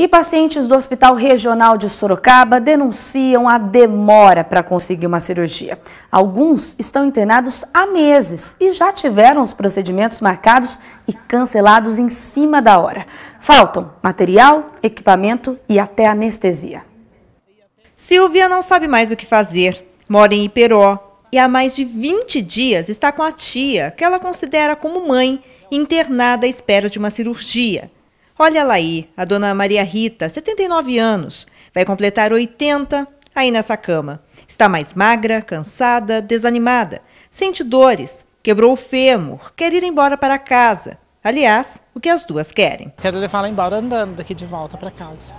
E pacientes do Hospital Regional de Sorocaba denunciam a demora para conseguir uma cirurgia. Alguns estão internados há meses e já tiveram os procedimentos marcados e cancelados em cima da hora. Faltam material, equipamento e até anestesia. Silvia não sabe mais o que fazer. Mora em Iperó e há mais de 20 dias está com a tia, que ela considera como mãe, internada à espera de uma cirurgia. Olha lá aí, a dona Maria Rita, 79 anos, vai completar 80 aí nessa cama. Está mais magra, cansada, desanimada, sente dores, quebrou o fêmur, quer ir embora para casa. Aliás, o que as duas querem. Quero levá-la embora andando daqui de volta para casa.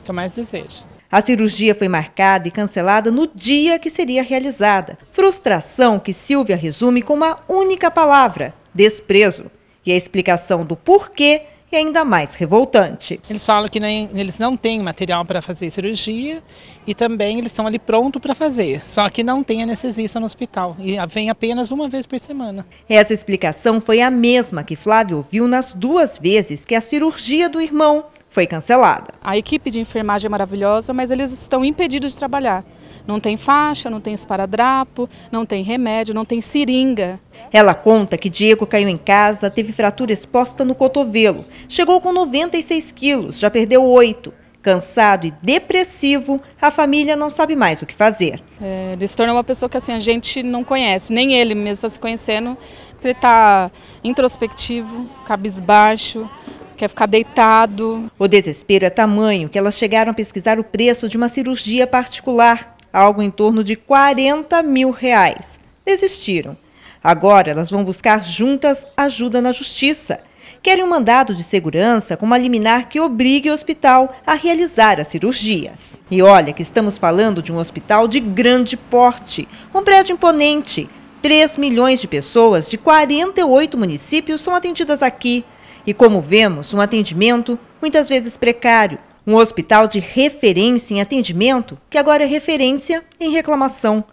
O que eu mais desejo. A cirurgia foi marcada e cancelada no dia que seria realizada. Frustração que Silvia resume com uma única palavra: desprezo. E a explicação do porquê e ainda mais revoltante. Eles falam que nem, eles não têm material para fazer cirurgia e também eles estão ali pronto para fazer, só que não tem anestesista no hospital e vem apenas uma vez por semana. Essa explicação foi a mesma que Flávio ouviu nas duas vezes que a cirurgia do irmão foi cancelada. A equipe de enfermagem é maravilhosa, mas eles estão impedidos de trabalhar. Não tem faixa, não tem esparadrapo, não tem remédio, não tem seringa. Ela conta que Diego caiu em casa, teve fratura exposta no cotovelo. Chegou com 96 quilos, já perdeu 8. Cansado e depressivo, a família não sabe mais o que fazer. É, ele se tornou uma pessoa que assim, a gente não conhece, nem ele mesmo está se conhecendo, ele está introspectivo, cabisbaixo, quer ficar deitado. O desespero é tamanho que elas chegaram a pesquisar o preço de uma cirurgia particular algo em torno de 40 mil reais. Desistiram. Agora elas vão buscar juntas ajuda na justiça. Querem um mandado de segurança com uma liminar que obrigue o hospital a realizar as cirurgias. E olha que estamos falando de um hospital de grande porte, um prédio imponente. 3 milhões de pessoas de 48 municípios são atendidas aqui. E como vemos, um atendimento muitas vezes precário, um hospital de referência em atendimento, que agora é referência em reclamação.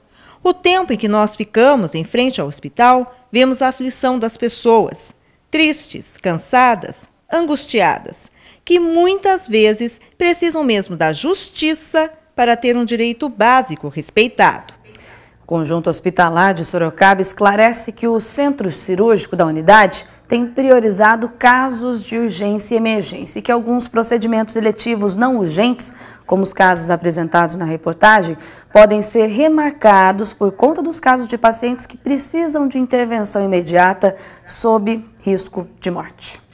O tempo em que nós ficamos em frente ao hospital, vemos a aflição das pessoas, tristes, cansadas, angustiadas, que muitas vezes precisam mesmo da justiça para ter um direito básico respeitado. Conjunto Hospitalar de Sorocaba esclarece que o centro cirúrgico da unidade tem priorizado casos de urgência e emergência e que alguns procedimentos eletivos não urgentes, como os casos apresentados na reportagem, podem ser remarcados por conta dos casos de pacientes que precisam de intervenção imediata sob risco de morte.